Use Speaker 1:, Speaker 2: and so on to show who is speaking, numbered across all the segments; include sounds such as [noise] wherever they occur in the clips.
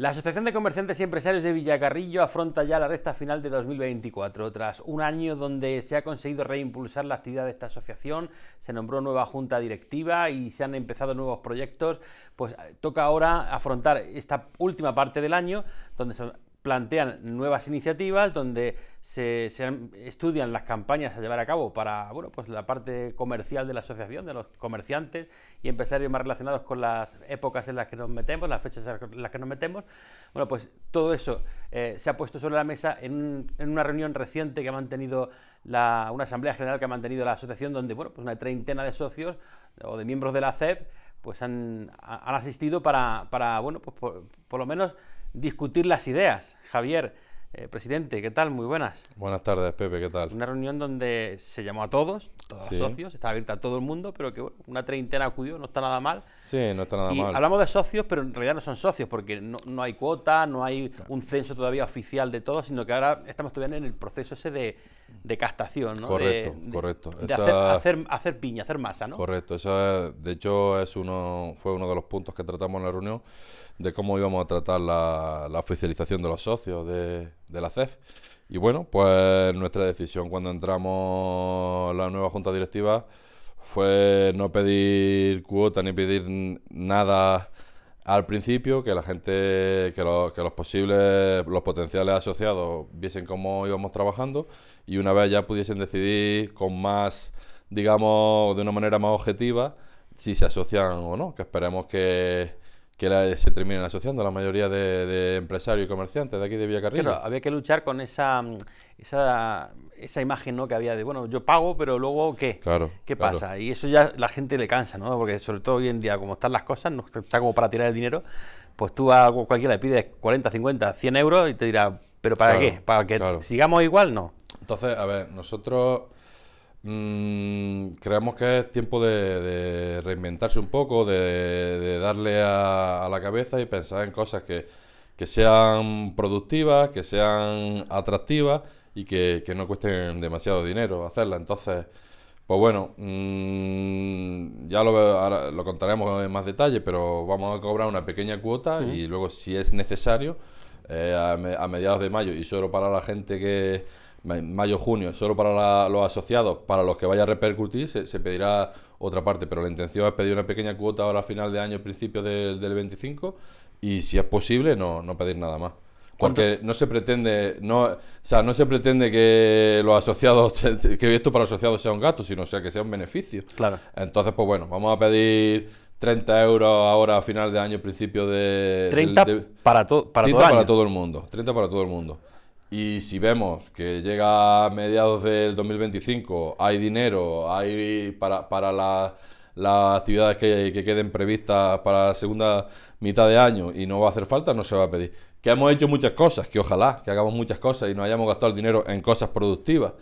Speaker 1: La Asociación de Comerciantes y Empresarios de Villacarrillo afronta ya la recta final de 2024. Tras un año donde se ha conseguido reimpulsar la actividad de esta asociación, se nombró nueva junta directiva y se han empezado nuevos proyectos, pues eh, toca ahora afrontar esta última parte del año, donde plantean nuevas iniciativas donde se, estudian las campañas a llevar a cabo para bueno, pues la parte comercial de la asociación, de los comerciantes y empresarios más relacionados con las épocas en las que nos metemos, las fechas en las que nos metemos. Bueno, pues todo eso eh, se ha puesto sobre la mesa en, una reunión reciente que ha mantenido la, una asamblea general que ha mantenido la asociación, donde bueno, pues una treintena de socios o de miembros de la CEP pues han, asistido para, para bueno, pues por lo menos discutir las ideas. Javier, eh, presidente, ¿qué tal? Muy buenas. Buenas tardes, Pepe, ¿qué tal? Una reunión donde se llamó a todos, todos los socios, estaba abierta a todo el mundo, pero que una treintena acudió, no está nada mal.
Speaker 2: Sí, no está nada y mal. Hablamos
Speaker 1: de socios, pero en realidad no son socios, porque no, hay cuota, no hay un censo todavía oficial de todo, sino que ahora estamos todavía en el proceso ese de, de castación, ¿no? Correcto, correcto. De, hacer, hacer, piña, hacer masa, ¿no?
Speaker 2: Correcto, eso de hecho es uno, fue uno de los puntos que tratamos en la reunión, de cómo íbamos a tratar la, la oficialización de los socios de, la CEF. Y bueno, pues nuestra decisión cuando entramos la nueva junta directiva fue no pedir cuota ni pedir nada al principio, que la gente, que, que los posibles, los potenciales asociados viesen cómo íbamos trabajando y una vez ya pudiesen decidir con más, digamos, de una manera más objetiva, si se asocian o no, que esperemos que, que se terminen asociando la mayoría de, empresarios y comerciantes de aquí de Carrera. Claro, había que luchar con
Speaker 1: esa, esa, esa, imagen ¿no? que había de, bueno, yo pago, pero luego ¿qué? ¿Qué pasa? Y eso ya la gente le cansa, ¿no? Porque sobre todo hoy en día, como están las cosas, está como para tirar el dinero, pues tú a cualquiera le pides 40, 50, 100 euros y te dirá, ¿pero para qué? ¿Para
Speaker 2: que sigamos igual? No. Entonces, a ver, nosotros Mm, creemos que es tiempo de, reinventarse un poco, de, darle a, la cabeza y pensar en cosas que, sean productivas, que sean atractivas y que, no cuesten demasiado dinero hacerla. Entonces, pues bueno, mm, ya lo, lo contaremos en más detalle, pero vamos a cobrar una pequeña cuota y luego si es necesario, eh, a mediados de mayo y solo para la gente que mayo-junio, solo para los asociados, para los que vaya a repercutir, se, pedirá otra parte, pero la intención es pedir una pequeña cuota ahora a final de año, principio del, 25, y si es posible, no, no pedir nada más. Porque no se pretende, no, o sea, no se pretende que los asociados, [laughs] que esto para los asociados sea un gasto, sino sea que sea un beneficio. Claro. Entonces, pues bueno, vamos a pedir 30 euros ahora a final de año, principio de... 30 para, para para todo el mundo, 30 para todo el mundo. Y si vemos que llega a mediados del 2025, hay dinero, hay para, las actividades que, que, queden previstas para la segunda mitad de año y no va a hacer falta, no se va a pedir. Que hemos hecho muchas cosas, que ojalá, que hagamos muchas cosas y no hayamos gastado el dinero en cosas productivas.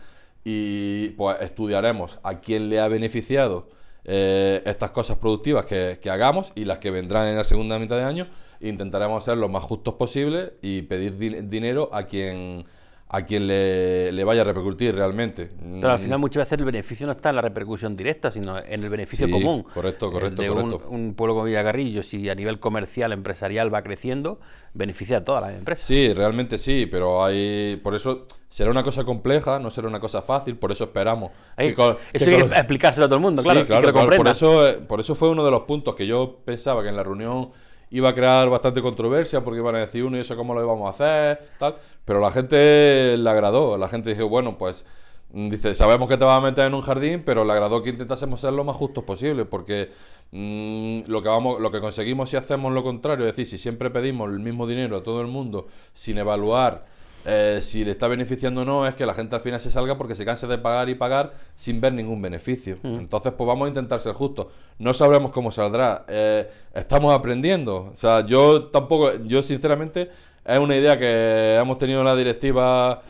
Speaker 2: Y pues estudiaremos a quién le ha beneficiado eh, estas cosas productivas que, que, hagamos y las que vendrán en la segunda mitad de año, intentaremos ser lo más justos posible y pedir dinero a quien a quien le, vaya a repercutir realmente. Pero al mm. final muchas veces el beneficio no
Speaker 1: está en la repercusión directa, sino en el beneficio común. Correcto, correcto, correcto. Un, pueblo como Villagarrillo, si a nivel comercial,
Speaker 2: empresarial va creciendo, beneficia a todas las empresas. Sí, realmente sí, pero hay... Por eso será una cosa compleja, no será una cosa fácil, por eso esperamos. eso hay que explicárselo a todo el mundo, claro. por, eso, eh, por eso fue uno de los puntos que yo pensaba que en la reunión iba a crear bastante controversia porque iban a decir uno y eso cómo lo íbamos a hacer, tal. Pero la gente le agradó, la gente dijo, bueno, pues mm, dice, sabemos que te vas a meter en un jardín, pero le agradó que intentásemos ser lo más justos posible, porque mm, lo, que vamos, lo que conseguimos si hacemos lo contrario, es decir, si siempre pedimos el mismo dinero a todo el mundo sin evaluar eh, si le está beneficiando o no es que la gente al final se salga porque se canse de pagar y pagar sin ver ningún beneficio. Mm. Entonces, pues vamos a intentar ser justos. No sabremos cómo saldrá. Eh, estamos aprendiendo. O sea, yo tampoco, yo sinceramente, es una idea que hemos tenido en la directiva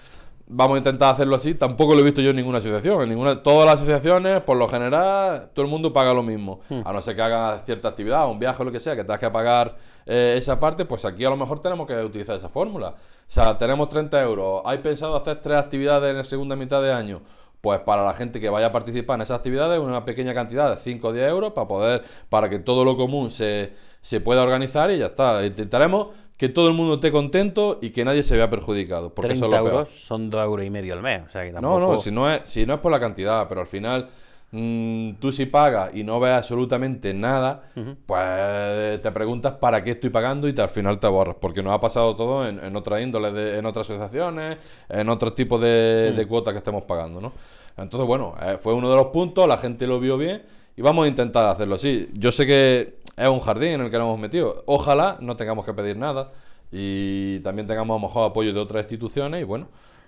Speaker 2: vamos a intentar hacerlo así. Tampoco lo he visto yo en ninguna asociación. En ninguna, todas las asociaciones, por lo general, todo el mundo paga lo mismo. Hmm. A no ser que haga cierta actividad, un viaje o lo que sea, que tengas que pagar eh, esa parte, pues aquí a lo mejor tenemos que utilizar esa fórmula. O sea, tenemos 30 euros. ¿Hay pensado hacer tres actividades en la segunda mitad de año? Pues para la gente que vaya a participar en esas actividades, una pequeña cantidad de 5 o 10 euros para poder, para que todo lo común se, se pueda organizar y ya está. Intentaremos que todo el mundo esté contento y que nadie se vea perjudicado. Porque eso son 2 euros y medio al mes. No, no, si no, es, si no es por la cantidad, pero al final mm, tú si pagas y no ves absolutamente nada, pues te preguntas para qué estoy pagando y al final te borras. Porque nos ha pasado todo en, otras índoles, en otras asociaciones, en otro tipo mm. de, cuotas que estemos pagando. ¿no? Entonces, bueno, eh, fue uno de los puntos, la gente lo vio bien y vamos a intentar hacerlo así. Yo sé que es un jardín en el que nos hemos metido. Ojalá no tengamos que pedir nada y también tengamos a lo mejor apoyo de otras instituciones y bueno,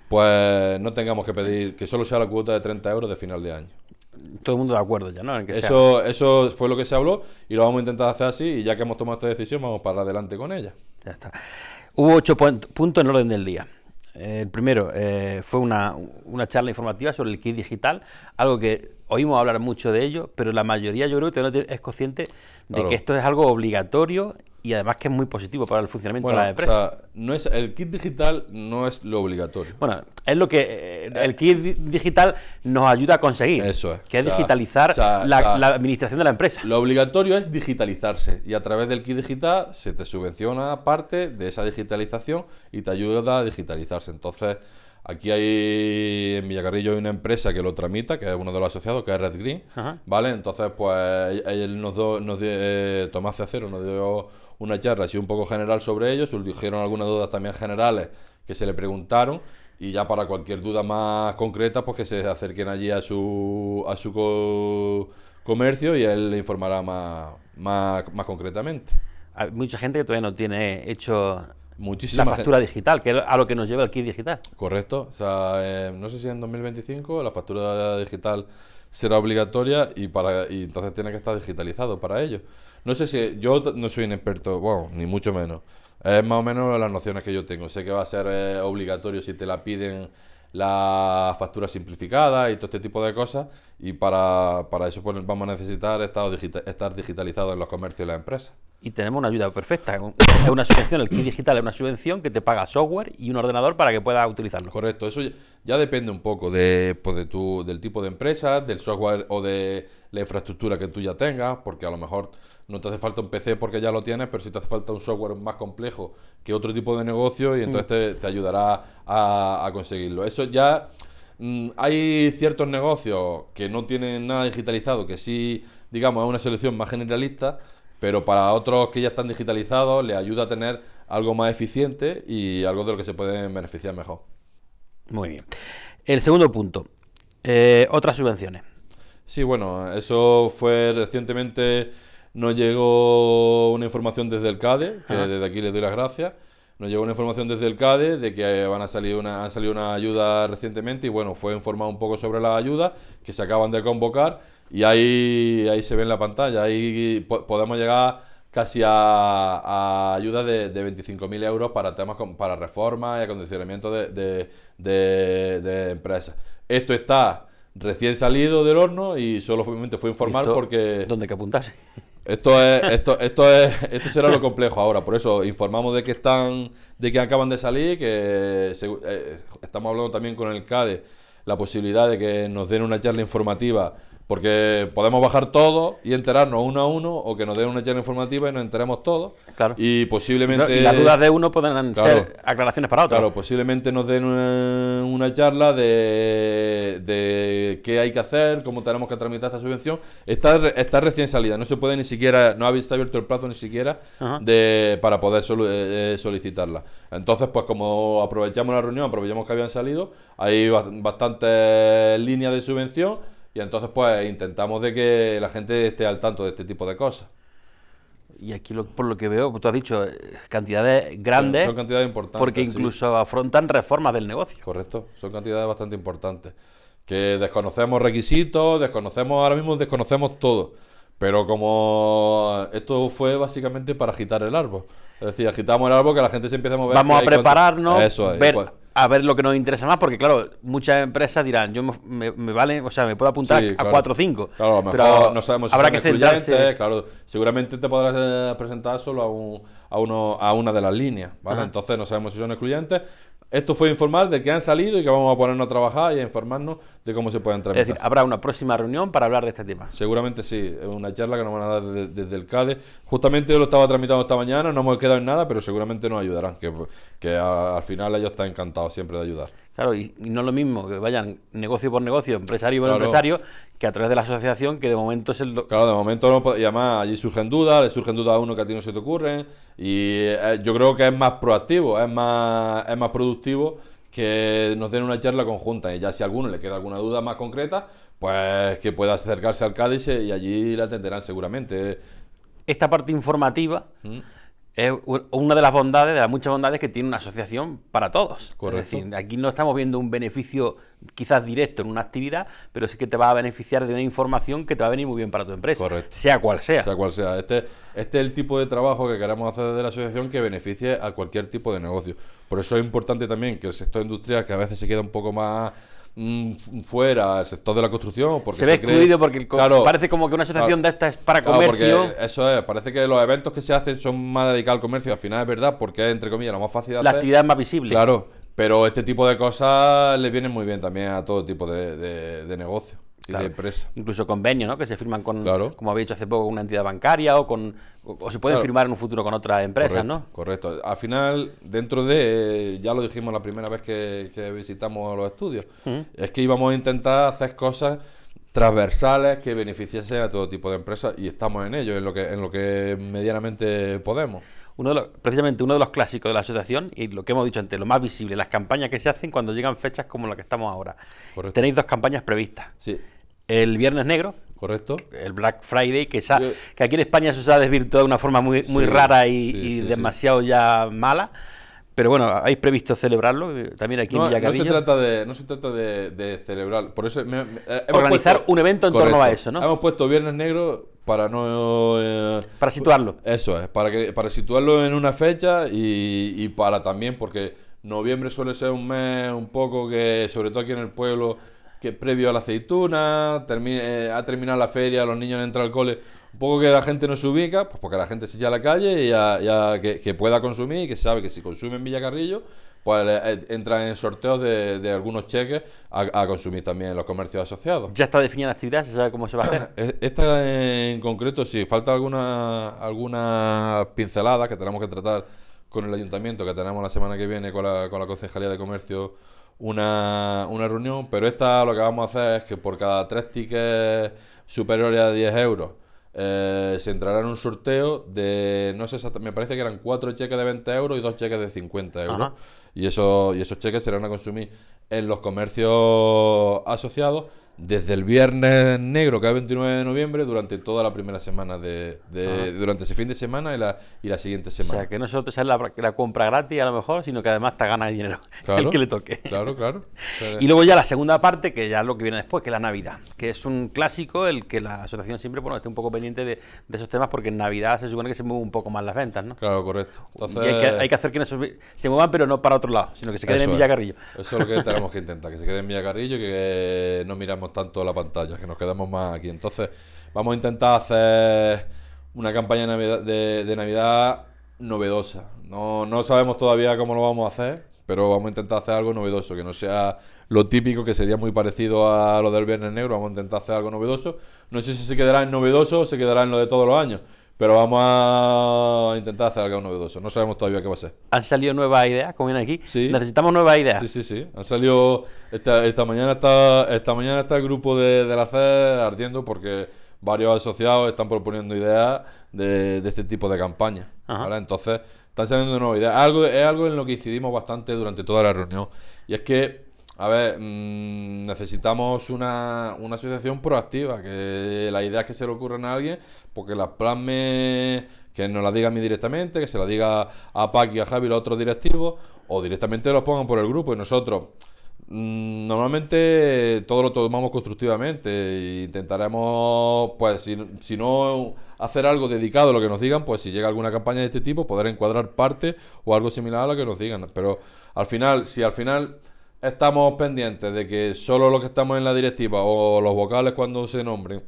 Speaker 2: pues no tengamos que pedir que solo sea la cuota de 30 euros de final de año. Todo el mundo de acuerdo ya, ¿no? eso, eso fue lo que se habló y lo vamos a intentar hacer así y ya que hemos tomado esta decisión vamos para adelante con ella. Ya está.
Speaker 1: Hubo ocho puntos en orden del día. Eh, el primero eh, fue una, una charla informativa sobre el kit digital, algo que oímos hablar mucho de ello, pero la mayoría yo creo que es consciente de que esto es algo obligatorio y además que es muy positivo para el funcionamiento de la empresa.
Speaker 2: no es, el kit digital no es lo obligatorio. Bueno, es lo que eh, el
Speaker 1: kit digital nos ayuda a conseguir. Eso es. Que es digitalizar la, la,
Speaker 2: administración de la empresa. Lo obligatorio es digitalizarse y a través del kit digital se te subvenciona parte de esa digitalización y te ayuda a digitalizarse. Entonces, Aquí hay en Villacarrillo hay una empresa que lo tramita, que es uno de los asociados, que es Red Green, ¿vale? Entonces, pues él nos, do, nos dio, eh, Tomás nos dio una charla así un poco general sobre ellos, dijeron algunas dudas también generales que se le preguntaron y ya para cualquier duda más concreta, pues que se acerquen allí a su, a su comercio y él le informará más, más, más concretamente. Hay mucha gente que todavía no tiene hecho la factura digital, que es a lo que nos lleva el kit digital. Correcto. O sea, eh, no sé si en 2025 la factura digital será obligatoria y para y entonces tiene que estar digitalizado para ello. No sé si yo no soy un experto, bueno, ni mucho menos. Es más o menos las nociones que yo tengo. Sé que va a ser eh, obligatorio si te la piden la factura simplificada y todo este tipo de cosas. Y para, para eso pues, vamos a necesitar estar, digitalizados en los comercios y las empresas y tenemos una ayuda perfecta.
Speaker 1: Es una subvención, el kit digital es una subvención que te paga software y un ordenador para que puedas utilizarlo. Correcto,
Speaker 2: eso ya, depende un poco de, pues de tu, del tipo de empresa, del software o de la infraestructura que tú ya tengas, porque a lo mejor no te hace falta un PC porque ya lo tienes, pero si te hace falta un software más complejo que otro tipo de negocio y entonces mm. te, ayudará a, a conseguirlo. Eso ya... Mm, hay ciertos negocios que no tienen nada digitalizado, que sí, digamos, es una solución más generalista, pero para otros que ya están digitalizados les ayuda a tener algo más eficiente y algo de lo que se pueden beneficiar mejor. Muy bien. El segundo punto, eh, otras subvenciones. Sí, bueno, eso fue recientemente, nos llegó una información desde el CADE, que desde aquí les doy las gracias, nos llegó una información desde el CADE de que van a salir una, han salido una ayuda recientemente y bueno, fue informado un poco sobre la ayuda que se acaban de convocar y ahí, ahí se ve en la pantalla, ahí podemos llegar casi a, a ayuda de, de 25.000 euros para temas para reformas y acondicionamiento de, de, empresas. Esto está recién salido del horno y solo fue informar porque... ¿Dónde que apuntase? Esto es, [laughs] esto, esto es, esto será lo complejo ahora, por eso informamos de que están, de que acaban de salir, que eh, estamos hablando también con el CADE, la posibilidad de que nos den una charla informativa porque podemos bajar todo y enterarnos uno a uno o que nos den una charla informativa y nos enteremos todos. Claro. Y posiblemente... Y las dudas de uno ...pueden ser aclaraciones para otro. Claro, posiblemente nos den una, charla de, de, qué hay que hacer, cómo tenemos que tramitar esta subvención. Está, está recién salida, no se puede ni siquiera, no habéis abierto el plazo ni siquiera de, para poder eh, eh, solicitarla. Entonces, pues como aprovechamos la reunión, aprovechamos que habían salido, hay bastantes líneas de subvención y entonces pues intentamos de que la gente esté al tanto de este tipo de cosas. Y aquí por lo que veo, pues, tú has dicho, eh, cantidades grandes. Son cantidades importantes. Porque incluso afrontan reformas del negocio. Correcto, son cantidades bastante importantes. Que desconocemos requisitos, desconocemos, ahora mismo desconocemos todo. Pero como esto fue básicamente para agitar el árbol. Es decir, agitamos el árbol que la gente se empiece a mover. Vamos a prepararnos, ver pues, a ver lo que nos interesa más,
Speaker 1: porque claro, muchas empresas dirán, yo me, vale, o sea, me puedo apuntar a 4 o 5. Claro, pero no sabemos si habrá que centrarse.
Speaker 2: Claro, seguramente te podrás eh, presentar solo a, a, uno, a una de las líneas, ¿vale? Entonces no sabemos si son excluyentes, esto fue informar de que han salido y que vamos a ponernos a trabajar y a informarnos de cómo se pueden tramitar. Es decir, habrá una próxima reunión para hablar de este tema. Seguramente sí, una charla que nos van a dar desde, el CADE. Justamente yo lo estaba tramitando esta mañana, no hemos quedado en nada, pero seguramente nos ayudarán, que al final ellos están encantados siempre de ayudar. Claro,
Speaker 1: y, no es lo mismo que vayan negocio por negocio, empresario por empresario, que a través de la asociación, que de
Speaker 2: momento es el... Claro, de momento no, y además allí surgen dudas, le surgen dudas a uno que a ti no se te ocurren, y eh, yo creo que es más proactivo, es más, es más productivo que nos den una charla conjunta, y ya si a alguno le queda alguna duda más concreta, pues que pueda acercarse al Cádiz y allí la atenderán seguramente. Esta parte informativa... Mm es
Speaker 1: una de las bondades, de las muchas bondades que tiene una asociación para todos. Es decir, aquí no estamos viendo un beneficio quizás directo en una actividad, pero sí que te va a beneficiar de una información que te va a venir
Speaker 2: muy bien para tu empresa, sea cual sea. Sea cual sea. Este, este es el tipo de trabajo que queremos hacer desde la asociación que beneficie a cualquier tipo de negocio. Por eso es importante también que el sector industrial, que a veces se queda un poco más Mm, fuera el sector de la construcción. Porque se ve excluido porque parece como que una asociación de estas es para comercio. eso es, parece que los eventos que se hacen son más dedicados al comercio, al final es verdad, porque es entre comillas lo más fácil de La actividad es más visible. Claro, pero este tipo de cosas le vienen muy bien también a todo tipo de, de, de negocio. Incluso convenios, ¿no? Que se
Speaker 1: firman con, como había dicho hace poco, una entidad bancaria o con se pueden firmar en un futuro con otras empresas, ¿no?
Speaker 2: Correcto. Al final, dentro de, ya lo dijimos la primera vez que, visitamos los estudios, es que íbamos a intentar hacer cosas transversales que beneficiasen a todo tipo de empresas y estamos en ello, en lo que, en lo que medianamente podemos. Uno
Speaker 1: de precisamente uno de los clásicos de la asociación y lo que hemos dicho antes, lo más visible, las campañas que se hacen cuando llegan fechas como la que estamos ahora. Tenéis dos campañas previstas. Sí el Viernes Negro. Correcto. El Black Friday, que, que aquí en España se usa desvirtuado de una forma muy, muy rara y, demasiado ya mala. Pero bueno, ¿habéis previsto celebrarlo también aquí en Villacarillo? No se trata
Speaker 2: de, no se trata de, celebrar. Por eso me, Organizar un evento en torno a eso, ¿no? Hemos puesto Viernes Negro para no... Eh, para situarlo. Eso es, para, que, para situarlo en una fecha y, y para también, porque noviembre suele ser un mes un poco que, sobre todo aquí en el pueblo que previo a la aceituna, termine, eh, ha terminado la feria, los niños entran al cole, un poco que la gente no se ubica, pues porque la gente se a la calle y ya que, pueda consumir y que sabe que si consume en Villacarrillo, pues eh, entra en sorteos de, algunos cheques a, consumir también en los comercios asociados. ¿Ya está definida la actividad? ¿Se sabe cómo se va a hacer? [coughs] E-, esta en concreto sí, falta alguna, alguna pincelada que tenemos que tratar con el ayuntamiento que tenemos la semana que viene con la, con la Concejalía de Comercio una, una reunión, pero esta lo que vamos a hacer es que por cada tres tickets superiores a 10 euros eh, se entrará en un sorteo de, no sé me parece que eran cuatro cheques de 20 euros y dos cheques de 50 euros. Y, eso, y esos cheques serán a consumir en los comercios asociados desde el viernes negro, que es 29 de noviembre, durante toda la primera semana de, durante ese fin de semana y la, y la siguiente semana. O sea, que no solo te sale la, compra gratis a lo mejor, sino que además te gana [laughs] el dinero, el que le toque. Claro, claro.
Speaker 1: [laughs] y luego ya la segunda parte, que ya es lo que viene después, que es la Navidad, que es un clásico, el que la asociación siempre bueno, esté un poco pendiente de, esos temas, porque en Navidad se supone que se mueven un poco más las ventas, ¿no? Claro, correcto. y hay, que, hacer que se, muevan, pero no para otro lado, sino que se queden en Villacarrillo. Eso es lo que [laughs] tenemos que
Speaker 2: intentar, que se queden en Villacarrillo y que eh, no miramos tanto la pantalla, que nos quedamos más aquí. Entonces, vamos a intentar hacer una campaña de Navidad, novedosa. No, no sabemos todavía cómo lo vamos a hacer, pero vamos a intentar hacer algo novedoso, que no sea lo típico, que sería muy parecido a lo del Viernes Negro. Vamos a intentar hacer algo novedoso. No sé si se quedará en novedoso o se quedará en lo de todos los años. Pero vamos a intentar hacer algo novedoso. No sabemos todavía qué va a ser. Han salido nuevas ideas, como viene aquí. Sí. Necesitamos nuevas ideas. Sí, sí, sí. Han salido. Esta, mañana está esta mañana está el grupo de, de la ardiendo porque varios asociados están proponiendo ideas de, este tipo de campaña. Entonces, están saliendo nuevas ideas. Algo, es algo en lo que incidimos bastante durante toda la reunión. Y es que a ver, mm, necesitamos una, asociación proactiva, que la idea es que se le ocurran a alguien, porque las plasme, que nos la diga a mí directamente, que se la diga a y a Javi, a otros directivos, o directamente lo pongan por el grupo y nosotros. Mm, normalmente todo lo tomamos constructivamente intentaremos, pues, si, si no hacer algo dedicado a lo que nos digan, pues si llega alguna campaña de este tipo, poder encuadrar parte o algo similar a lo que nos digan. Pero al final, si al final estamos pendientes de que solo los que estamos en la directiva o los vocales cuando se nombren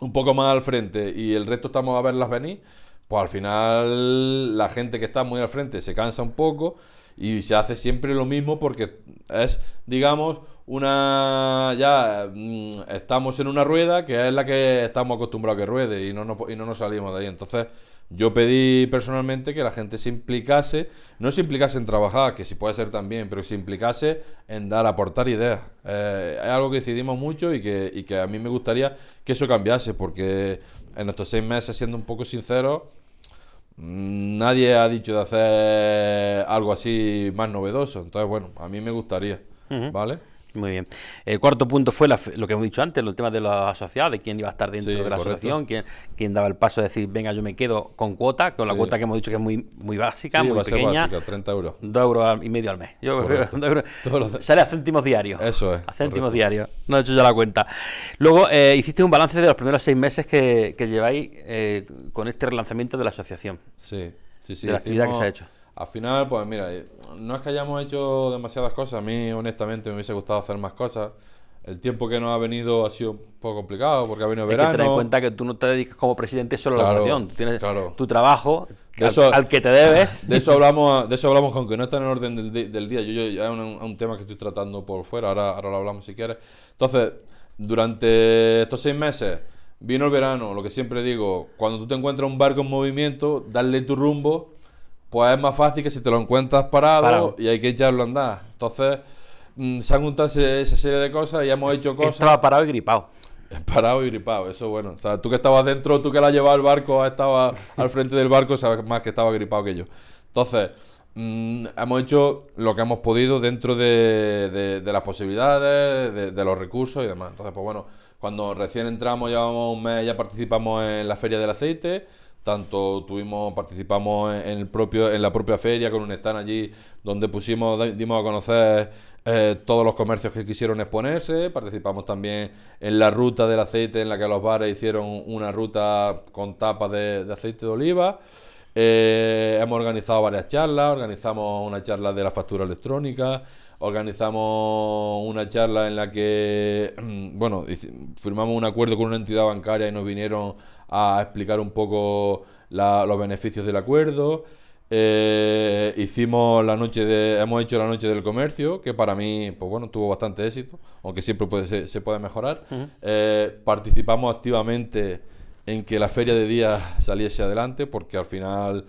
Speaker 2: un poco más al frente y el resto estamos a verlas venir, pues al final la gente que está muy al frente se cansa un poco y se hace siempre lo mismo porque es, digamos, una ya mm, estamos en una rueda que es la que estamos acostumbrados a que ruede y no nos, y no nos salimos de ahí. Entonces, yo pedí personalmente que la gente se implicase, no se implicase en trabajar, que si puede ser también, pero que se implicase en dar, aportar ideas. Eh, es algo que decidimos mucho y que, y que a mí me gustaría que eso cambiase, porque en estos seis meses, siendo un poco sincero, mm, nadie ha dicho de hacer algo así más novedoso. Entonces, bueno, a mí me gustaría,
Speaker 1: ¿vale? Muy bien. El cuarto punto fue lo que hemos dicho antes, los tema de la asociación, de quién iba a estar dentro de la asociación, quién, quién, daba el paso de decir, venga, yo me quedo con cuota, con la cuota que hemos dicho que es muy, muy
Speaker 2: básica, sí, muy va pequeña. A básica, 30 euros.
Speaker 1: euros y medio al mes. [laughs] Sale a céntimos diarios. Eso es. A céntimos diarios. No he hecho ya la cuenta. Luego, eh, hiciste un balance de los primeros seis
Speaker 2: meses que, lleváis eh, con este relanzamiento de la asociación. Sí, sí, sí. De la actividad que se ha hecho. Al final, pues mira, eh, no es que hayamos hecho demasiadas cosas. A mí, honestamente, me hubiese gustado hacer más cosas. El tiempo que nos ha venido ha sido un poco complicado porque ha venido Hay verano. Hay que tener en cuenta que tú no te dedicas como presidente solo a la asociación. tienes claro. tu trabajo al, que te debes. De eso hablamos, de eso hablamos que no está en el orden del, día. Yo, yo, es un, tema que estoy tratando por fuera. Ahora, ahora lo hablamos si quieres. Entonces, durante estos seis meses vino el verano, lo que siempre digo, cuando tú te encuentras un barco en movimiento, dale tu rumbo pues es más fácil que si te lo encuentras parado, y hay que echarlo a andar. Entonces, mm, se han juntado esa serie de cosas y hemos hecho cosas. Estaba parado y gripado. [laughs] Parado y gripado, eso bueno. O sea, tú que estabas dentro, tú que la llevabas al barco, estaba [laughs] al frente del barco, sabes más que estaba gripado que yo. Entonces, mm, hemos hecho lo que hemos podido dentro de, las posibilidades, de, de, los recursos y demás. Entonces, pues bueno, cuando recién entramos, llevamos un mes, ya participamos en la Feria del Aceite tanto tuvimos participamos en, el propio en la propia feria con un stand allí donde pusimos dimos a conocer eh, todos los comercios que quisieron exponerse participamos también en la ruta del aceite en la que los bares hicieron una ruta con tapas de, aceite de oliva eh, hemos organizado varias charlas organizamos una charla de la factura electrónica organizamos una charla en la que, [clears throat] bueno, firmamos un acuerdo con una entidad bancaria y nos vinieron a explicar un poco los beneficios del acuerdo. Eh, hicimos la noche de, hemos hecho la noche del comercio, que para mí, pues bueno, tuvo bastante éxito, aunque siempre puede, se, puede mejorar. Eh, participamos activamente en que la feria de día saliese adelante, porque al final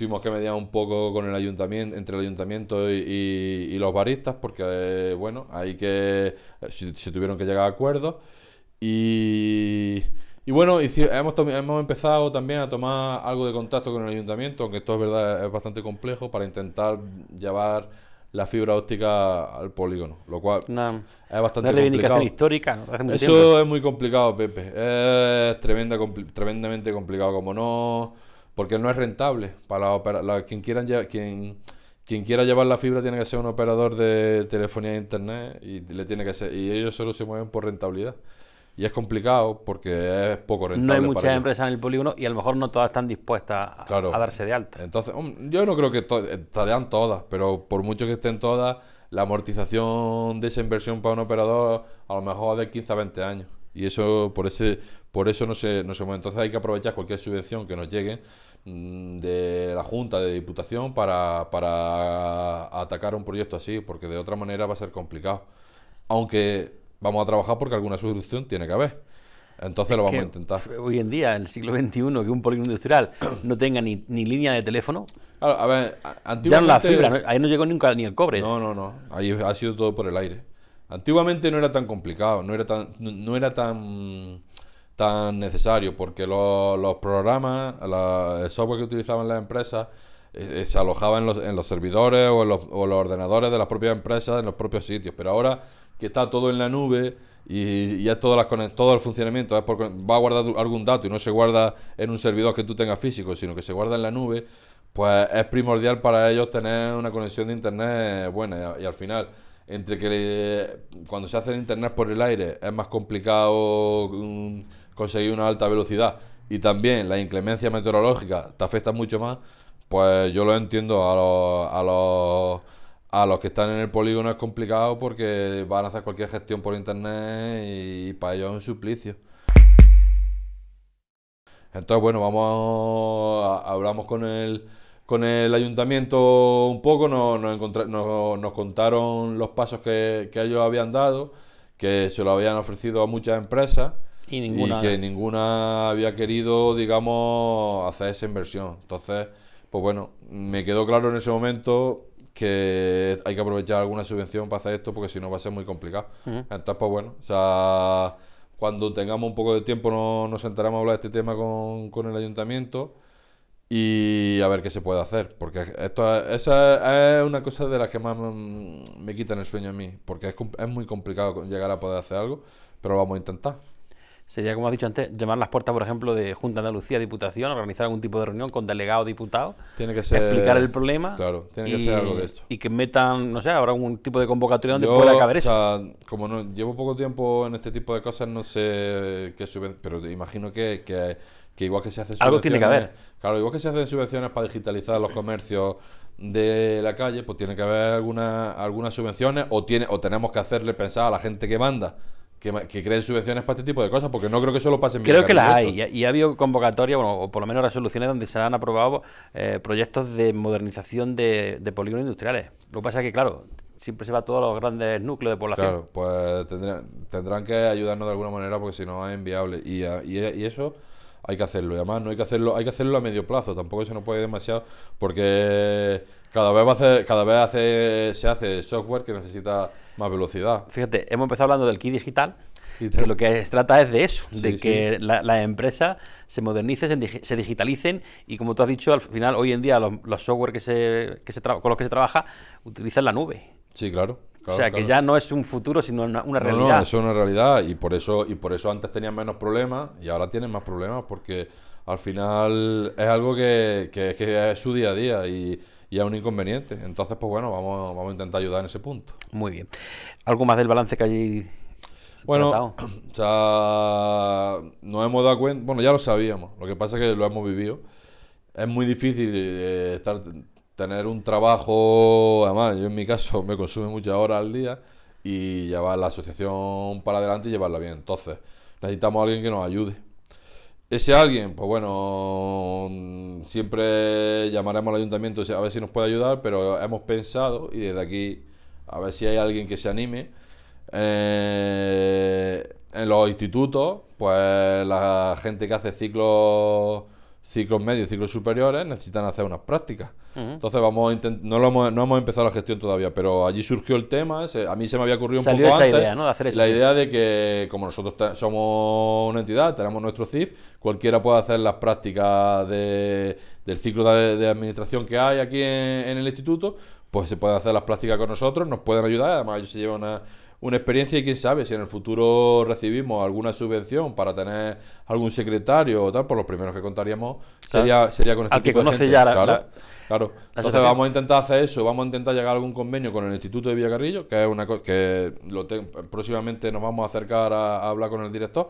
Speaker 2: tuvimos que mediar un poco con el ayuntamiento, entre el ayuntamiento y, los baristas, porque, bueno, hay que. Se, tuvieron que llegar a acuerdos. Y. Y bueno, hemos, hemos empezado también a tomar algo de contacto con el ayuntamiento, aunque esto es verdad es bastante complejo, para intentar llevar la fibra óptica al polígono, lo cual es bastante una reivindicación histórica. Eso es muy complicado, Pepe. Es tremenda, tremendamente complicado. Como no porque no es rentable. Para quien, quiera llevar la fibra tiene que ser un operador de telefonía e internet y, le tiene que ser, y ellos solo se mueven por rentabilidad. Y es complicado porque es poco rentable. No hay muchas empresas en el polígono y a lo mejor no todas están dispuestas a, darse de alta. Entonces, um, yo no creo que eh, estarían todas, pero por mucho que estén todas, la amortización de esa inversión para un operador a lo mejor de 15 a 20 años. Y eso, por ese, por eso no se, no se Entonces hay que aprovechar cualquier subvención que nos llegue mm, de la Junta de Diputación para, para atacar un proyecto así, porque de otra manera va a ser complicado. Aunque vamos a trabajar porque alguna subvención tiene que haber. Entonces lo vamos a intentar. Hoy en día, en el siglo XXI, que un polígono industrial [coughs] no tenga ni, ni línea de teléfono. Claro, a ver, ya no la fibra, ahí no llegó nunca ni el cobre. No, no, no. Ahí ha sido todo por el aire. Antiguamente no era tan complicado, no era tan, no era tan, tan necesario, porque los, programas, el software que utilizaban las empresas, eh, eh, se alojaban en los, en los servidores o en los, ordenadores de las propias empresas, en los propios sitios. Pero ahora que está todo en la nube y, ya todas las, todo el funcionamiento es porque va a guardar algún dato y no se guarda en un servidor que tú tengas físico, sino que se guarda en la nube, pues es primordial para ellos tener una conexión de internet buena y al final entre que cuando se hace el internet por el aire es más complicado mm, conseguir una alta velocidad y también la inclemencia meteorológica te afecta mucho más, pues yo lo entiendo a los, a los, que están en el polígono es complicado porque van a hacer cualquier gestión por internet y, para ellos es un suplicio. Entonces, bueno, vamos hablamos con el con el ayuntamiento un poco, nos, nos, nos contaron los pasos que, ellos habían dado, que se lo habían ofrecido a muchas empresas y, ninguna... que ninguna había querido, digamos, hacer esa inversión. Entonces, pues bueno, me quedó claro en ese momento que hay que aprovechar alguna subvención para hacer esto porque si no va a ser muy complicado. Entonces, pues bueno, o sea, cuando tengamos un poco de tiempo nos, nos sentaremos a hablar de este tema con el ayuntamiento y a ver qué se puede hacer. Porque esto esa es una cosa de las que más mm, me quitan el sueño a mí. Porque es, muy complicado llegar a poder hacer algo, pero lo vamos a intentar. Sería, como has dicho antes, llamar las
Speaker 1: puertas, por ejemplo, de Junta de Andalucía, Diputación, organizar algún tipo de reunión con delegados, diputado Tiene que ser. Explicar el problema. Claro, tiene que y, ser algo de Y que metan, no sé, habrá algún tipo de convocatoria donde pueda caber o sea,
Speaker 2: eso. Como no, llevo poco tiempo en este tipo de cosas, no sé qué suben, pero imagino que, que que igual que se hace Algo tiene que haber. Claro, igual que se hacen subvenciones para digitalizar los comercios de la calle, pues tiene que haber alguna, algunas subvenciones o, tiene, o tenemos que hacerle pensar a la gente que manda. Que, creen subvenciones para este tipo de cosas, porque no creo que eso mi pasen. Creo que las hay,
Speaker 1: y ha, habido convocatorias, bueno, o por lo menos resoluciones donde se han aprobado eh, proyectos de modernización de, de, polígonos industriales. Lo que pasa es que, claro, siempre se va a todos los grandes núcleos de población. Claro,
Speaker 2: pues tendrán, tendrán que ayudarnos de alguna manera, porque si no es inviable. Y, y, y eso hay que hacerlo. Y además no hay que hacerlo, hay que hacerlo a medio plazo, tampoco se nos puede demasiado, porque cada vez, va a hacer, cada vez hace, se hace software que necesita más velocidad.
Speaker 1: Fíjate, hemos empezado hablando del kit digital, de lo que se trata es de eso, de que las la empresas se modernicen, se digitalicen y como tú has dicho, al final hoy en día los, software que se, que se con los que se trabaja utilizan la nube. Sí, claro o sea, que ya
Speaker 2: no es un futuro, sino una, realidad. No, eso es una realidad y por eso, y por eso antes tenían menos problemas y ahora tienen más problemas porque al final es algo que, es su día a día y, es un inconveniente. Entonces, pues bueno, vamos, vamos a intentar ayudar en ese punto. Muy bien. ¿Algo más del balance que allí Bueno, [clears throat] o sea, no hemos dado cuenta, bueno, ya lo sabíamos, lo que pasa es que lo hemos vivido. Es muy difícil eh, estar tener un trabajo, además, yo en mi caso [laughs] me consume muchas horas al día y llevar la asociación para adelante y llevarla bien. Entonces, necesitamos a alguien que nos ayude. Ese alguien, pues bueno, siempre llamaremos al ayuntamiento a ver si nos puede ayudar, pero hemos pensado y desde aquí a ver si hay alguien que se anime. Eh, en los institutos, pues la gente que hace ciclos ciclos medios y ciclos superiores necesitan hacer unas prácticas. Entonces vamos a no, lo hemos, no hemos empezado la gestión todavía, pero allí surgió el tema, a mí se me había ocurrido un poco antes la idea de que como nosotros somos una entidad, tenemos nuestro CIF, cualquiera puede hacer las prácticas del ciclo de, administración que hay aquí en, el instituto, pues se puede hacer las prácticas con nosotros, nos pueden ayudar, además ellos se llevan una una experiencia y quién sabe si en el futuro recibimos alguna subvención para tener algún secretario o tal, por pues los primeros que contaríamos sería, sería con este tipo que de ya la, claro, Entonces vamos a intentar hacer eso, vamos a intentar llegar a algún convenio con el Instituto de Villacarrillo, que es una cosa que lo próximamente nos vamos a acercar a, hablar con el director.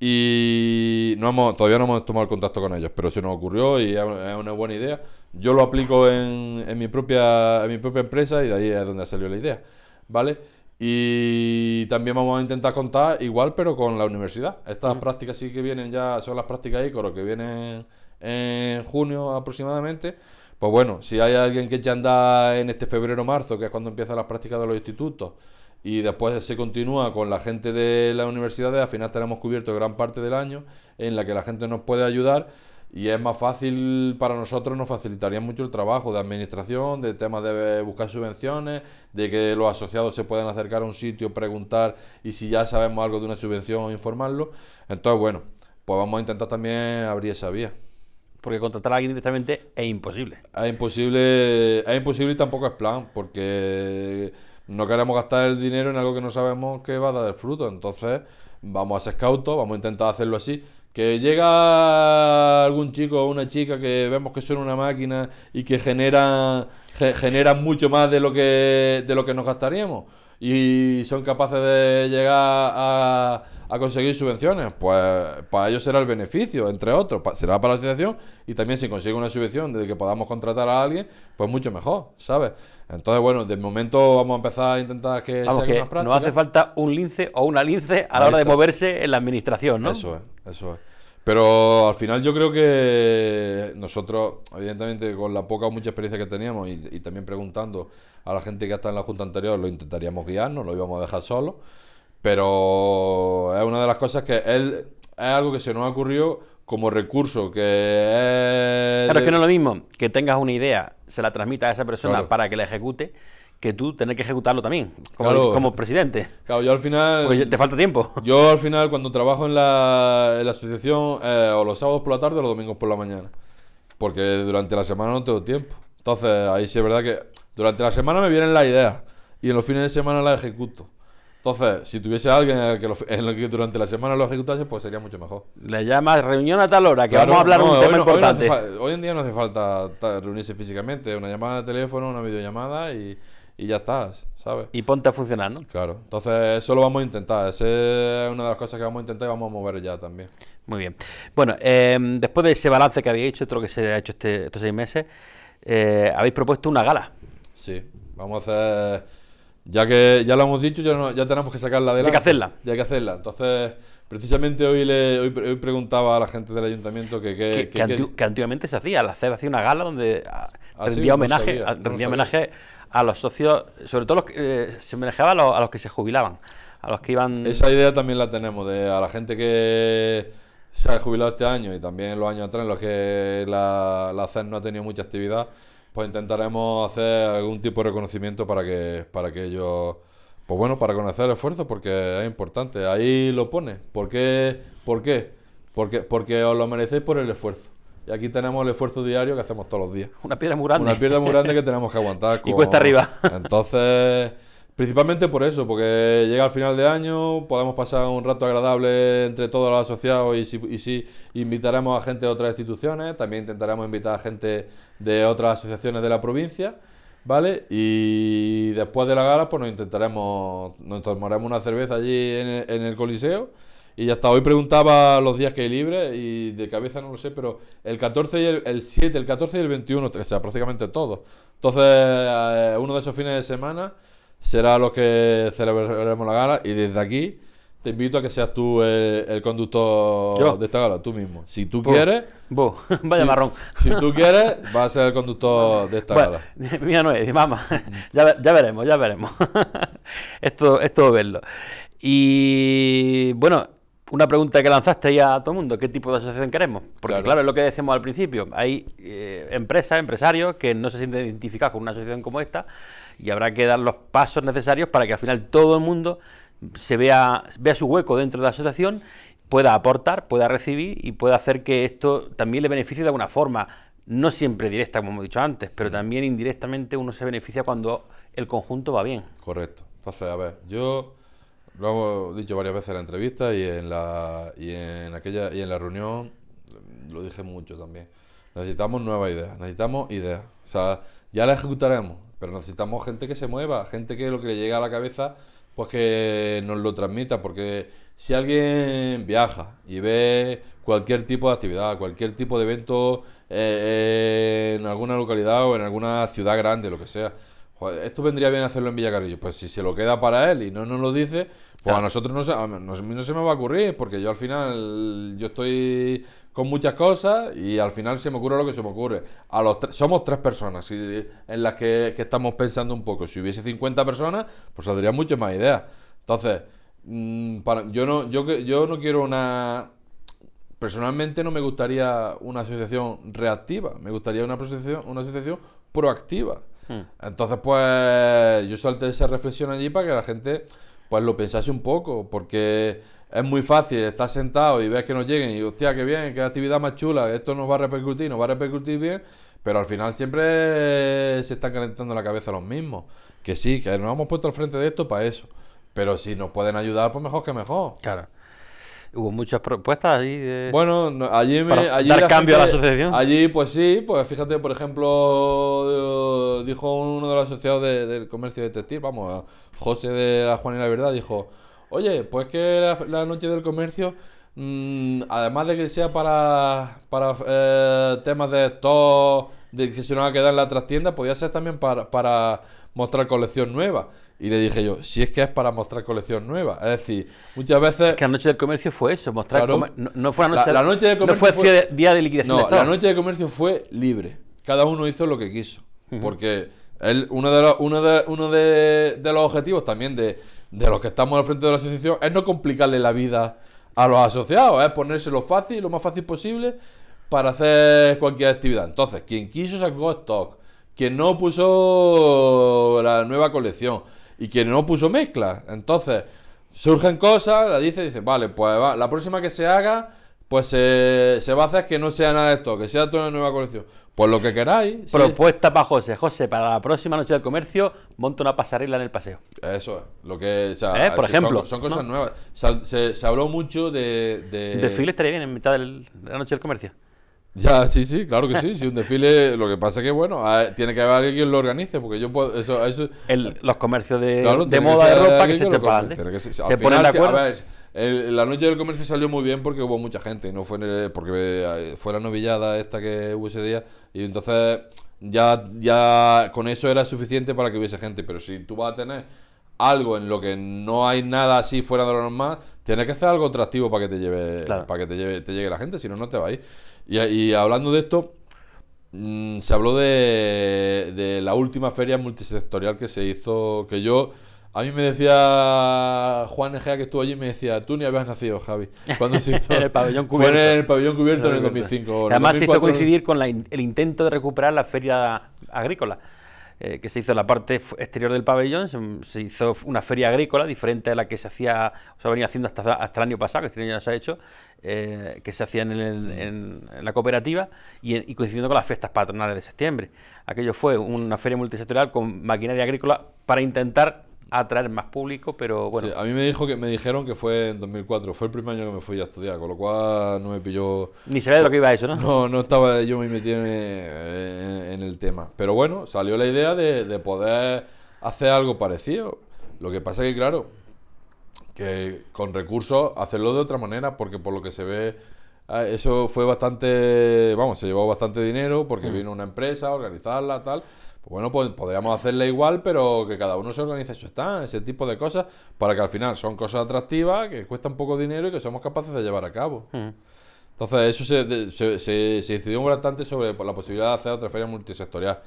Speaker 2: Y no hemos, todavía no hemos tomado contacto con ellos, pero se nos ocurrió y es una buena idea. Yo lo aplico en, en mi, propia, en mi propia empresa y de ahí es donde salió la idea. ¿Vale? Y también vamos a intentar contar igual, pero con la universidad. Estas mm. prácticas sí que vienen ya, son las prácticas lo que vienen en junio aproximadamente. Pues bueno, si hay alguien que ya anda en este febrero-marzo, que es cuando empiezan las prácticas de los institutos, y después se continúa con la gente de las universidades, al final tenemos cubierto gran parte del año en la que la gente nos puede ayudar y es más fácil para nosotros, nos facilitaría mucho el trabajo de administración, de temas de buscar subvenciones, de que los asociados se puedan acercar a un sitio, preguntar y si ya sabemos algo de una subvención, informarlo. Entonces, bueno, pues vamos a intentar también abrir esa vía. Porque contratar a alguien directamente es imposible. Es imposible, es imposible y tampoco es plan, porque no queremos gastar el dinero en algo que no sabemos que va a dar el fruto. Entonces, vamos a ser cautos, vamos a intentar hacerlo así que llega algún chico o una chica que vemos que son una máquina y que genera, mucho más de lo que, de lo que nos gastaríamos y son capaces de llegar a, conseguir subvenciones, pues para ellos será el beneficio, entre otros, será para la asociación y también si consigue una subvención de que podamos contratar a alguien, pues mucho mejor, ¿sabes? Entonces, bueno, de momento vamos a empezar a intentar que vamos, que No hace falta un lince o una lince a la hora de moverse en la administración, ¿no? Eso es, eso es. Pero al final yo creo que nosotros, evidentemente, con la poca o mucha experiencia que teníamos y, también preguntando a la gente que está en la junta anterior, lo intentaríamos guiar, no lo íbamos a dejar solo. Pero es una de las cosas que él, es algo que se nos ha ocurrido como recurso, que Claro, que no es lo mismo que tengas una idea,
Speaker 1: se la transmita a esa persona para que la ejecute, que tú tener que ejecutarlo también, como, como presidente.
Speaker 2: Claro, yo al final... Pues te falta tiempo. [laughs] Yo al final cuando trabajo en la, asociación, eh, o los sábados por la tarde o los domingos por la mañana, porque durante la semana no tengo tiempo. Entonces ahí sí es verdad que durante la semana me vienen las ideas y en los fines de semana las ejecuto. Entonces, si tuviese alguien [laughs] que durante la semana lo ejecutase, pues sería mucho mejor. Le llamas reunión a tal hora, que vamos a hablar de un tema importante. hoy, en día no hace falta reunirse físicamente, una llamada de teléfono, una videollamada y, y ya estás, ¿sabes? Y ponte a funcionar, ¿no? Claro. Entonces, eso lo vamos a intentar. Esa es una de las cosas que vamos a intentar y vamos a mover ya también. Muy bien.
Speaker 1: Bueno, em, después de ese balance que habéis hecho, otro que se ha hecho este, estos seis meses, eh,
Speaker 2: habéis propuesto una gala. Sí, vamos a hacer. Ya que ya lo hemos dicho, ya, tenemos que sacarla adelante. Hay que hacerla. Ya hay que hacerla. Entonces. Precisamente hoy, le, hoy, preguntaba a la gente del ayuntamiento que... Que, que, antiguamente se hacía, la CEB hacía una gala donde ah, ah, rendía homenaje, ah, rendía homenaje
Speaker 1: a los socios, sobre todo los que, eh, se a los, que se jubilaban,
Speaker 2: a los que iban... Esa idea también la tenemos, de a la gente que se ha jubilado este año y también los años atrás en los que la, la CEN no ha tenido mucha actividad, pues intentaremos hacer algún tipo de reconocimiento para que, para que ellos... Pues bueno, para conocer el esfuerzo, porque es importante. Ahí lo pone. ¿Por qué? ¿Por qué? Porque, porque os lo merecéis por el esfuerzo. Y aquí tenemos el esfuerzo diario que hacemos todos los días. Una piedra muy grande. Una piedra muy grande que [laughs] tenemos que aguantar. Y cuesta arriba. Entonces, principalmente por eso, porque llega el final de año, podemos pasar un rato agradable entre todos los asociados y si, invitaremos a gente de otras instituciones, también intentaremos invitar a gente de otras asociaciones de la provincia. ¿Vale? Y después de la gala, pues nos intentaremos, nos tomaremos una cerveza allí en el Coliseo y hasta hoy preguntaba los días que hay libre y de cabeza no lo sé, pero el 14 y el, 7, el 14 y el 21, o sea, prácticamente todos. Entonces, eh, uno de esos fines de semana será lo que celebraremos la gala y desde aquí te invito a que seas tú eh, el, conductor de esta gala, tú mismo. Si tú quieres... [laughs] Vaya marrón. Si tú quieres, vas a ser el conductor de esta gala.
Speaker 1: [laughs] Mía no es, mamá. [laughs] Ya, veremos, ya veremos. esto, todo verlo. Y bueno, una pregunta que lanzaste ya a todo el mundo, ¿qué tipo de asociación queremos? Porque claro, es lo que decimos al principio, hay eh, empresas, empresarios que no se sienten identificados con una asociación como esta y habrá que dar los pasos necesarios para que al final todo el mundo se vea, vea su hueco dentro de la asociación, pueda aportar, pueda recibir y pueda hacer que esto también le beneficie de alguna forma, no siempre directa como hemos dicho antes, pero mm. también
Speaker 2: indirectamente uno se beneficia cuando el conjunto va bien. Correcto. Entonces, a ver, yo lo hemos dicho varias veces en la entrevista y en la, y en aquella, y en la reunión lo dije mucho también. Necesitamos nuevas ideas, necesitamos ideas. O sea, ya la ejecutaremos, pero necesitamos gente que se mueva, gente que lo que le llega a la cabeza, pues que nos lo transmita, porque si alguien viaja y ve cualquier tipo de actividad, cualquier tipo de evento eh, en alguna localidad o en alguna ciudad grande, lo que sea, esto vendría bien hacerlo en Villacarrillo. Pues si se lo queda para él y no nos lo dice, pues ah. a nosotros no se, no se me va a ocurrir, porque yo al final, yo estoy con muchas cosas y al final se me ocurre lo que se me ocurre. A los somos tres personas en las que, estamos pensando un poco. Si hubiese 50 personas, pues saldría mucho más ideas. Entonces, mm, yo, no, yo, yo no quiero una... Personalmente no me gustaría una asociación reactiva, me gustaría una una asociación proactiva. Mm. Entonces, pues yo suelto esa reflexión allí para que la gente pues lo pensase un poco, porque es muy fácil estar sentado y ves que nos lleguen y hostia, qué bien, qué actividad más chula, esto nos va a repercutir, nos va a repercutir bien, pero al final siempre se están calentando la cabeza los mismos. Que sí, que nos hemos puesto al frente de esto para eso, pero si nos pueden ayudar, pues mejor que mejor. Claro. Hubo muchas propuestas allí. De... Bueno, allí me. allí dar cambio a la asociación. Allí, pues sí, pues fíjate, por ejemplo, eh, dijo uno de los asociados del comercio de textil, vamos, José de la juan y la Verdad, dijo: Oye, pues que la, noche del comercio mm, además de que sea para, para eh, temas de stock de que se nos va a quedar en la trastienda, podía ser también para, para mostrar colección nueva. Y le dije yo, si es que es para mostrar colección nueva. Es decir, muchas veces. que la noche del comercio fue eso, mostrar. no, fue la noche, del comercio. No fue, día de liquidación. No, la noche del comercio fue libre. Cada uno hizo lo que quiso. Porque él, uno, de los, uno, de, uno de, los objetivos también de, de los que estamos al frente de la asociación es no complicarle la vida a los asociados, es ponerse lo fácil, lo más fácil posible para hacer cualquier actividad. Entonces, quien quiso sacó stock, quien no puso la nueva colección y quien no puso mezcla Entonces, surgen cosas, la dice, dice, vale, pues la próxima que se haga, pues se va a hacer que no sea nada de esto, que sea toda una nueva colección. Pues lo que queráis. Propuesta para José.
Speaker 1: José, para la próxima noche del comercio, monta una pasarela en el paseo.
Speaker 2: Eso es. Lo que, ¿Eh? Por ejemplo. Son, cosas nuevas. Se, habló mucho de. de... Desfile estaría bien en mitad de la noche del comercio. Ya, sí, sí, claro que sí. Si un desfile, lo que pasa es que, bueno, tiene que haber alguien que lo organice, porque yo puedo. Eso, eso, los comercios de, de moda de ropa que se, echen para Se, la noche del comercio salió muy bien porque hubo mucha gente, no fue porque eh, fue la novillada esta que hubo ese día, y entonces ya, ya con eso era suficiente para que hubiese gente, pero si tú vas a tener algo en lo que no hay nada así fuera de lo normal, tienes que hacer algo atractivo para que te lleve, para que te te llegue la gente, si no, no te va Y, hablando de esto, mm, se habló de, la última feria multisectorial que se hizo, que yo a mí me decía Juan Egea que estuvo allí, me decía, tú ni habías nacido, Javi. Cuando se hizo, [laughs] en el pabellón cubierto. Fue en el pabellón cubierto en el 2005. Además se hizo coincidir
Speaker 1: con el intento de recuperar la feria agrícola. Eh, que se hizo en la parte exterior del pabellón, se, hizo una feria agrícola diferente a la que se hacía, o se venía haciendo hasta, hasta el año pasado, que este año ya se ha hecho, eh, que se hacía en, la cooperativa y, y, coincidiendo con las fiestas patronales de septiembre. Aquello fue una feria multisectorial con maquinaria agrícola para intentar atraer más público, pero bueno.
Speaker 2: a mí me, dijo que, me dijeron que fue en 2004, fue el primer año que me fui a estudiar, con lo cual no me pilló... Ni se ve de lo que iba eso, ¿no? No, no estaba yo me metí en, el tema. Pero bueno, salió la idea de, poder hacer algo parecido. Lo que pasa que, claro, que con recursos hacerlo de otra manera, porque por lo que se ve, ah, eso fue bastante, vamos, se llevó bastante dinero porque mm. vino una empresa a organizarla, tal bueno, pues podríamos hacerle igual, pero que cada uno se organice su está ese tipo de cosas, para que al final son cosas atractivas, que cuestan poco dinero y que somos capaces de llevar a cabo. Hmm. Entonces, eso se, se, se, bastante sobre la posibilidad de hacer otra feria multisectorial.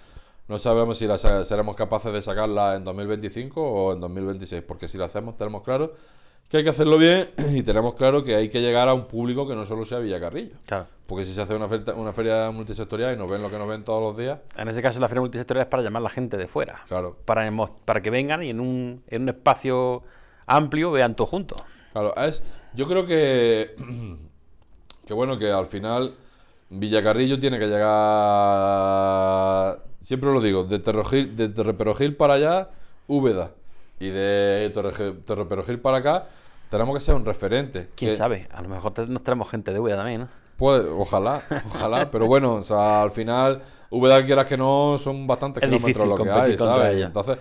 Speaker 2: No sabemos si la seremos capaces de sacarla en 2025 o en 2026, porque si la hacemos, tenemos claro que hay que hacerlo bien [clears throat] y tenemos claro que hay que llegar a un público que no solo sea Villacarrillo. Claro. Porque si se hace una, feria, multisectorial y nos ven lo que nos ven todos los días. En ese caso, la feria multisectorial
Speaker 1: es para llamar a la gente de fuera. Claro. Para, para que vengan y en un, en un espacio amplio
Speaker 2: vean todos juntos. Claro, es, yo creo que. [clears throat] Que bueno, que al final. Villacarrillo tiene que llegar. Siempre lo digo, de Terreperogil para allá, Úbeda y de Torre, para acá, tenemos que ser un referente. ¿Quién sabe? A lo mejor nos traemos gente de Ubeda también, ¿no? Pues, ojalá, ojalá, pero bueno, o sea, al final, Ubeda quieras que no, son bastantes kilómetros lo que hay, ¿sabes? Entonces,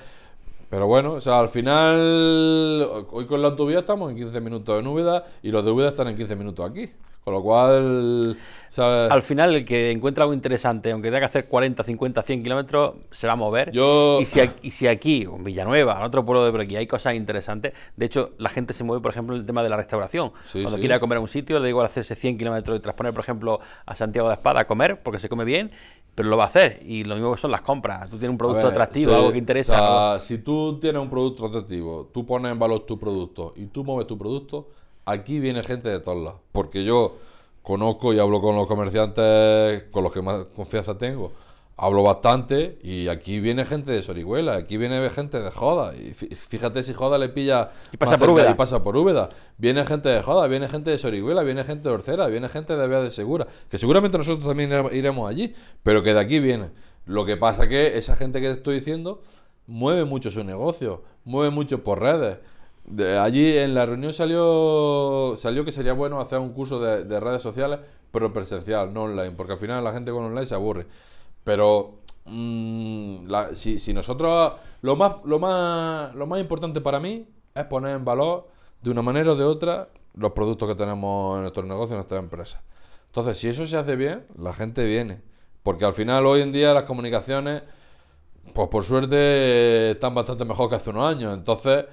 Speaker 2: pero bueno, o sea, al final, hoy con la autovía estamos en 15 minutos en Ubeda y los de Ubeda están en 15 minutos aquí. Con lo cual... Al final, el que encuentra algo interesante, aunque tenga que hacer 40, 50, 100 kilómetros, se
Speaker 1: va a mover. Yo... Y, si aquí, en Villanueva, en otro pueblo de por hay cosas interesantes. De hecho, la gente se mueve, por ejemplo, en el tema de la restauración. Cuando quiere comer a un sitio, le digo al hacerse 100 kilómetros y trasponer, por ejemplo, a Santiago de Espada a comer, porque se come bien, pero lo va a hacer. Y lo mismo que son las compras. Tú tienes un producto atractivo, algo que interesa.
Speaker 2: si tú tienes un producto atractivo, tú pones en valor tu producto y tú mueves tu producto aquí viene gente de todos lados. Porque yo conozco y hablo con los comerciantes con los que más confianza tengo. Hablo bastante y aquí viene gente de Sorihuela, aquí viene gente de Joda. Y fíjate si Joda le pilla. Y pasa, por Úbeda. y pasa por Viene gente de Joda, viene gente de Sorihuela, viene gente de Orcera, viene gente de Vía de Segura. Que seguramente nosotros también iremos allí, pero que de aquí viene. Lo que pasa que esa gente que te estoy diciendo mueve mucho su negocio, mueve mucho por redes allí en la reunión salió, salió que sería bueno hacer un curso de, redes sociales, pero presencial, no online, porque al final la gente con online se aburre. Pero mm, si, nosotros. Lo más, lo, más, lo más importante para mí es poner en valor, de una manera o de otra, los productos que tenemos en nuestro negocio, en nuestra empresa. Entonces, si eso se hace bien, la gente viene. Porque al final, hoy en día, las comunicaciones, pues por suerte, están bastante mejor que hace unos años. Entonces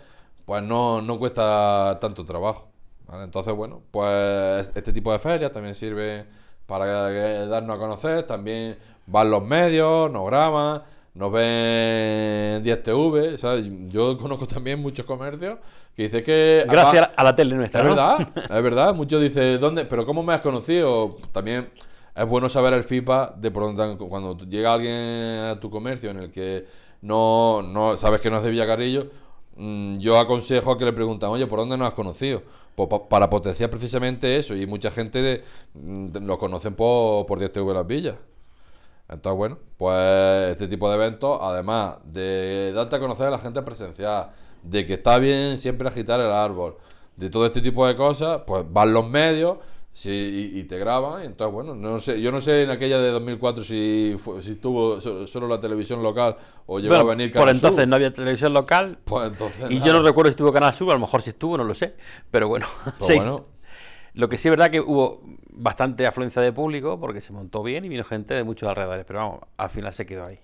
Speaker 2: pues no, cuesta tanto trabajo. Entonces, bueno, pues este tipo de ferias también sirve para darnos a conocer, también van los medios, nos graban, nos ven 10TV, sabes yo conozco también muchos comercios que dice que... Gracias a la tele nuestra. Es verdad, [laughs] es verdad, muchos dicen, ¿dónde? ¿Pero cómo me has conocido? También es bueno saber el FIPA de por dónde, cuando llega alguien a tu comercio en el que no, no sabes que no es de Villacarrillo, Mm, yo aconsejo a que le preguntan, oye, ¿por dónde nos has conocido? Pues para potenciar precisamente eso, y mucha gente mm, lo conocen por, por DSTV Las Villas. Entonces, bueno, pues este tipo de eventos, además de darte a conocer a la gente presencial, de que está bien siempre agitar el árbol, de todo este tipo de cosas, pues van los medios Sí, y, te graba, entonces bueno, no sé, yo no sé en aquella de 2004 si, estuvo si tuvo solo la televisión local o llegó a venir Canal Por entonces no había televisión local. Pues y yo no
Speaker 1: recuerdo si estuvo Canal Sur, a lo mejor si estuvo, no lo sé, pero [laughs] pues bueno. Lo que sí es verdad que hubo bastante afluencia de público porque se montó bien y vino gente de muchos alrededores, pero vamos, al final se quedó ahí.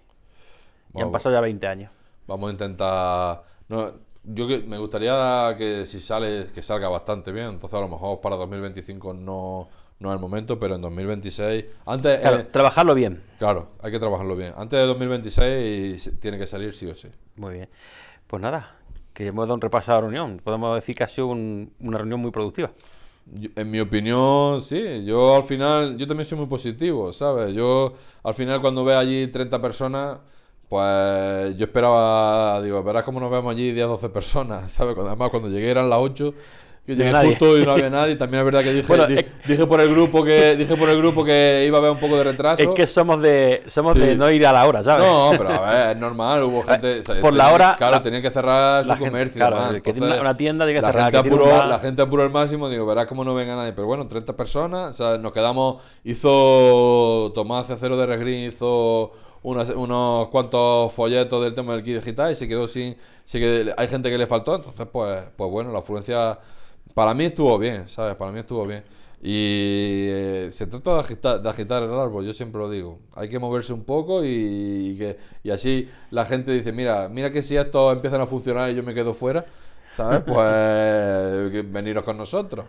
Speaker 1: y han pasado
Speaker 2: ya 20 años. Vamos a intentar no, yo me gustaría que si sale, que salga bastante bien. Entonces, a lo mejor para 2025 no, no es el momento, pero en 2026. Antes, trabajarlo bien. Claro, hay que trabajarlo bien. Antes de 2026 tiene que salir sí o sí. Muy bien. Pues nada, que hemos dado un repaso a la reunión. Podemos decir que ha sido una reunión muy productiva. en mi opinión, sí. Yo al final, yo también soy muy positivo, ¿sabes? Yo al final cuando ve allí 30 personas pues yo esperaba, digo, verás cómo nos vemos allí 10, 12 personas, [laughs] ¿sabes? Además, cuando llegué eran las 8 yo llegué justo y no había nadie. También es verdad que dije, dije por el grupo que dije por el grupo que iba a haber un poco de retraso. Es que somos de somos de no ir a la hora, ¿sabes? No, pero a ver, es normal, hubo [laughs] gente por la hora claro, tenían que cerrar su comercio, claro, que tiene una, tienda tiene que la gente apuró, la gente apuró al máximo, digo, verás cómo no venga nadie, pero bueno, 30 personas, o sea, nos quedamos hizo Tomás Cero de Regrín hizo unos, unos cuantos folletos del tema del kit digital y se quedó sin. Sí que hay gente que le faltó, entonces, pues, pues bueno, la afluencia para mí estuvo bien, ¿sabes? Para mí estuvo bien. Y eh, se trata de agitar, de agitar, el árbol, yo siempre lo digo. Hay que moverse un poco y, que, y así la gente dice, mira, mira que si esto empiezan a funcionar y yo me quedo fuera, ¿sabes? [laughs] Pues veniros con nosotros.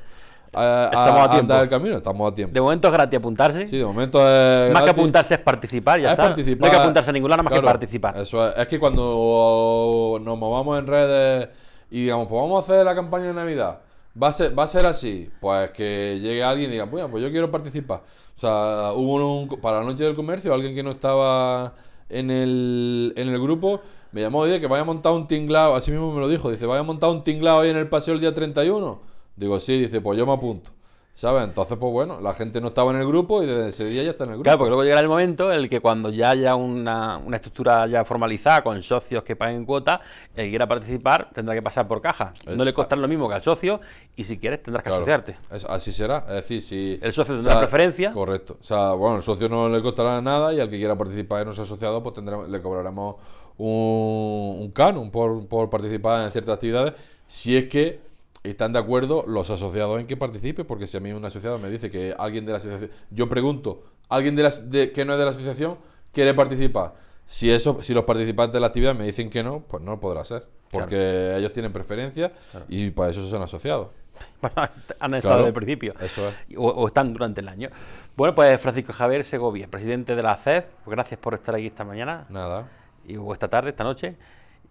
Speaker 2: Eh, estamos a, tiempo. camino, estamos a tiempo. De momento es gratis apuntarse. Sí, de momento es. Más que apuntarse
Speaker 1: es participar, ya está. no hay que apuntarse a ninguna, nada más que participar.
Speaker 2: Eso es. que cuando nos movamos en redes y digamos, pues vamos a hacer la campaña de Navidad. Va a, ser, va a ser así, pues que llegue alguien y diga, pues yo quiero participar. O sea, hubo un, para la noche del comercio alguien que no estaba en el, en el grupo me llamó, y dice que vaya a montar un tinglado, así mismo me lo dijo, dice, vaya a montar un tinglado hoy en el paseo el día 31. Digo, sí, dice, pues yo me apunto. ¿Sabes? Entonces, pues bueno, la gente no estaba en el grupo y desde ese día ya está en el grupo. Claro, porque luego llegará el momento en el que cuando ya haya una, una estructura ya
Speaker 1: formalizada con socios que paguen cuota, el que quiera participar tendrá que pasar por caja. No le costará lo mismo
Speaker 2: que al socio y si quieres tendrás que asociarte. así será. Es decir, si. El socio tendrá preferencia. Correcto. O sea, bueno, el socio no le costará nada y al que quiera participar en los asociados, pues le cobraremos un, un canon por, por participar en ciertas actividades si es que están de acuerdo los asociados en que participe, porque si a mí un asociado me dice que alguien de la asociación, yo pregunto, alguien de, la, que no es de la asociación quiere participar. Si eso, si los participantes de la actividad me dicen que no, pues no lo podrá ser, porque ellos tienen preferencia y para eso son asociados. Bueno, [laughs] han estado desde el principio. Eso es. o, están durante el año.
Speaker 1: Bueno, pues Francisco Javier Segovia, presidente de la CEP, pues gracias por estar aquí esta mañana. Nada. Y, o esta tarde, esta noche.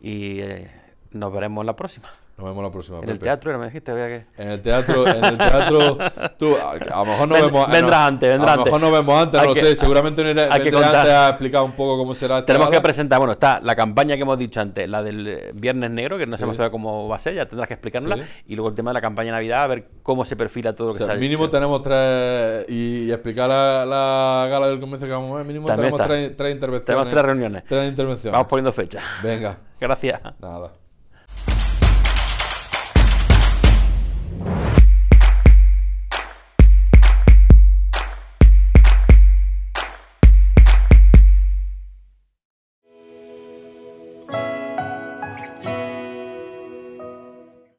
Speaker 1: Y eh, nos veremos la próxima. Nos vemos la próxima. En el teatro,
Speaker 2: no me dijiste, había que. En el teatro, en el teatro, tú, a lo mejor nos vemos vemos. Vendrás antes, vendrás antes. A lo mejor nos vemos antes, no lo sé. Seguramente no antes a explicar un poco cómo será. Tenemos que presentar, bueno,
Speaker 1: está la campaña que hemos dicho antes, la del eh, Viernes Negro, que no se sabemos todavía cómo va a ser, ya tendrás que explicárnosla. Y luego el tema de la campaña de Navidad, a ver cómo se perfila todo lo que se ha sale. Mínimo
Speaker 2: tenemos tres. Y, explicar la, gala del comienzo que vamos a ver, mínimo tenemos tres, tres, intervenciones. Tenemos tres reuniones. Tres intervenciones. Vamos poniendo fecha. Venga. [laughs] Gracias. Nada.